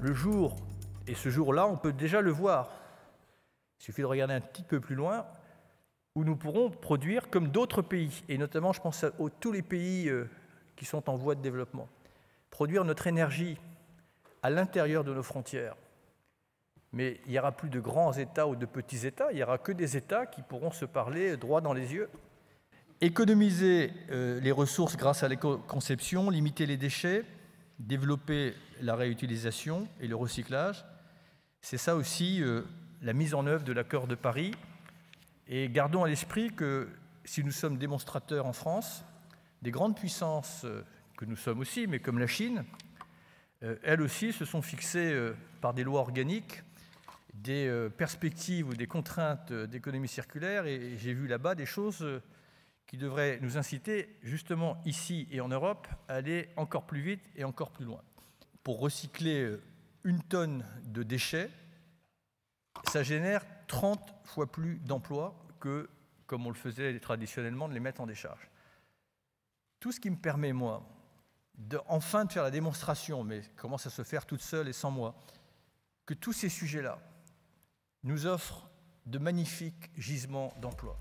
le jour, et ce jour-là, on peut déjà le voir. Il suffit de regarder un petit peu plus loin, où nous pourrons produire comme d'autres pays, et notamment je pense à tous les pays euh, qui sont en voie de développement, produire notre énergie à l'intérieur de nos frontières. Mais il n'y aura plus de grands États ou de petits États, il n'y aura que des États qui pourront se parler droit dans les yeux. Économiser euh, les ressources grâce à l'éco-conception, limiter les déchets, développer la réutilisation et le recyclage. C'est ça aussi euh, la mise en œuvre de l'accord de Paris. Et gardons à l'esprit que si nous sommes démonstrateurs en France, des grandes puissances euh, que nous sommes aussi, mais comme la Chine, euh, elles aussi se sont fixées par des lois organiques des perspectives ou des contraintes d'économie circulaire. et j'ai vu là-bas des choses qui devrait nous inciter, justement ici et en Europe, à aller encore plus vite et encore plus loin. Pour recycler euh, une tonne de déchets, ça génère 30 fois plus d'emplois que, comme on le faisait traditionnellement, de les mettre en décharge. Tout ce qui me permet, moi, de, enfin de faire la démonstration, mais commence à se faire toute seule et sans moi, que tous ces sujets-là nous offrent de magnifiques gisements d'emplois.